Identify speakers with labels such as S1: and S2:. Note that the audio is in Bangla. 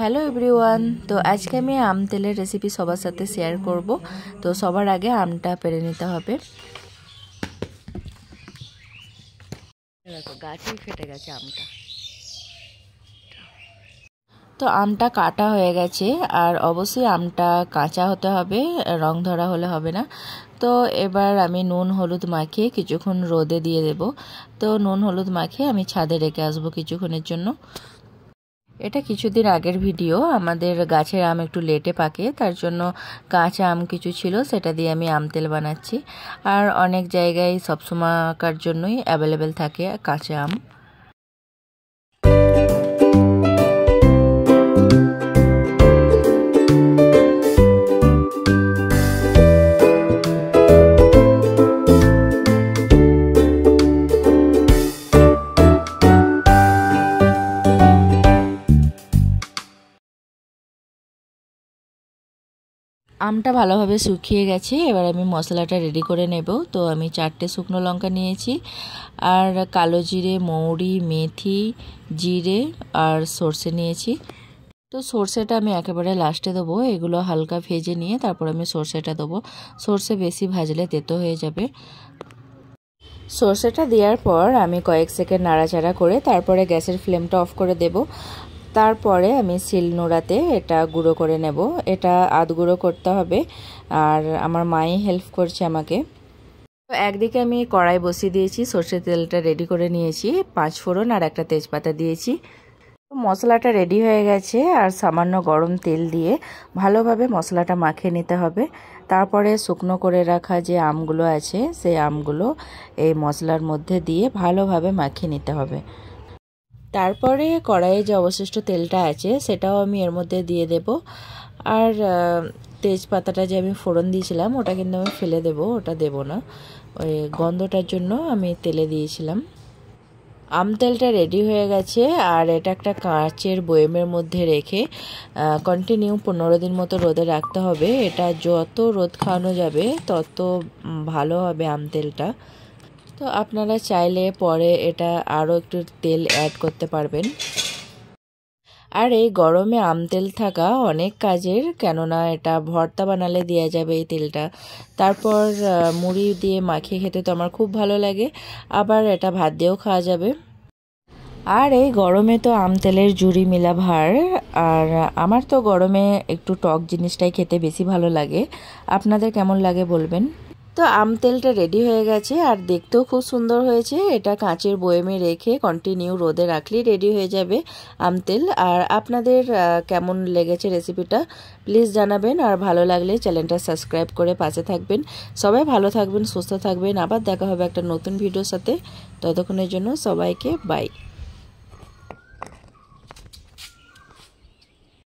S1: হ্যালো এভরিওয়ান তো আজকে আমি আম তেলের রেসিপি সবার সাথে শেয়ার করব তো সবার আগে আমটা পেরে নিতে হবে ফেটে গেছে আমটা তো আমটা কাটা হয়ে গেছে আর অবশ্যই আমটা কাঁচা হতে হবে রং ধরা হলে হবে না তো এবার আমি নুন হলুদ মাখিয়ে কিছুক্ষণ রোদে দিয়ে দেব তো নুন হলুদ মাখিয়ে আমি ছাদে রেখে আসবো কিছুক্ষণের জন্য এটা কিছুদিন আগের ভিডিও আমাদের গাছের আম একটু লেটে পাকে তার জন্য কাঁচা আম কিছু ছিল সেটা দিয়ে আমি আম তেল বানাচ্ছি আর অনেক জায়গায় সবসময়কার জন্যই অ্যাভেলেবেল থাকে কাঁচা আম আমটা ভালোভাবে শুকিয়ে গেছে এবার আমি মশলাটা রেডি করে নেব তো আমি চারটে শুকনো লঙ্কা নিয়েছি আর কালো জিরে মৌরি মেথি জিরে আর সর্ষে নিয়েছি তো সর্ষেটা আমি একেবারে লাস্টে দেবো এগুলো হালকা ভেজে নিয়ে তারপর আমি সর্ষেটা দেবো সর্ষে বেশি ভাজলে তেতো হয়ে যাবে সর্ষেটা দেওয়ার পর আমি কয়েক সেকেন্ড নাড়াচাড়া করে তারপরে গ্যাসের ফ্লেমটা অফ করে দেব তারপরে আমি সিল নোড়াতে এটা গুঁড়ো করে নেব এটা আধ গুঁড়ো করতে হবে আর আমার মাই হেল্প করছে আমাকে তো একদিকে আমি কড়াই বসিয়ে দিয়েছি সর্ষের তেলটা রেডি করে নিয়েছি পাঁচ ফোড়ন আর একটা তেজপাতা দিয়েছি মশলাটা রেডি হয়ে গেছে আর সামান্য গরম তেল দিয়ে ভালোভাবে মশলাটা মাখিয়ে নিতে হবে তারপরে শুকনো করে রাখা যে আমগুলো আছে সেই আমগুলো এই মশলার মধ্যে দিয়ে ভালোভাবে মাখিয়ে নিতে হবে তারপরে কড়াইয়ে যে অবশিষ্ট তেলটা আছে সেটাও আমি এর মধ্যে দিয়ে দেব আর তেজপাতাটা যে আমি ফোড়ন দিয়েছিলাম ওটা কিন্তু আমি ফেলে দেব ওটা দেব না ওই গন্ধটার জন্য আমি তেলে দিয়েছিলাম আম তেলটা রেডি হয়ে গেছে আর এটা একটা কাঁচের বয়েমের মধ্যে রেখে কন্টিনিউ পনেরো দিন মতো রোদে রাখতে হবে এটা যত রোদ খাওয়ানো যাবে তত ভালো হবে আম তেলটা তো আপনারা চাইলে পরে এটা আরও একটু তেল অ্যাড করতে পারবেন আর এই গরমে আমতেল থাকা অনেক কাজের কেননা এটা ভর্তা বানালে দেওয়া যাবে এই তেলটা তারপর মুড়ি দিয়ে মাখিয়ে খেতে তো আমার খুব ভালো লাগে আবার এটা ভাত দিয়েও খাওয়া যাবে আর এই গরমে তো আম তেলের জুড়ি মেলা ভার আর আমার তো গরমে একটু টক জিনিসটাই খেতে বেশি ভালো লাগে আপনাদের কেমন লাগে বলবেন তো আম তেলটা রেডি হয়ে গেছে আর দেখতেও খুব সুন্দর হয়েছে এটা কাঁচের বয়েমে রেখে কন্টিনিউ রোদে রাখলেই রেডি হয়ে যাবে আম তেল আর আপনাদের কেমন লেগেছে রেসিপিটা প্লিজ জানাবেন আর ভালো লাগলে চ্যানেলটা সাবস্ক্রাইব করে পাশে থাকবেন সবাই ভালো থাকবেন সুস্থ থাকবেন আবার দেখা হবে একটা নতুন ভিডিওর সাথে ততক্ষণের জন্য সবাইকে বাই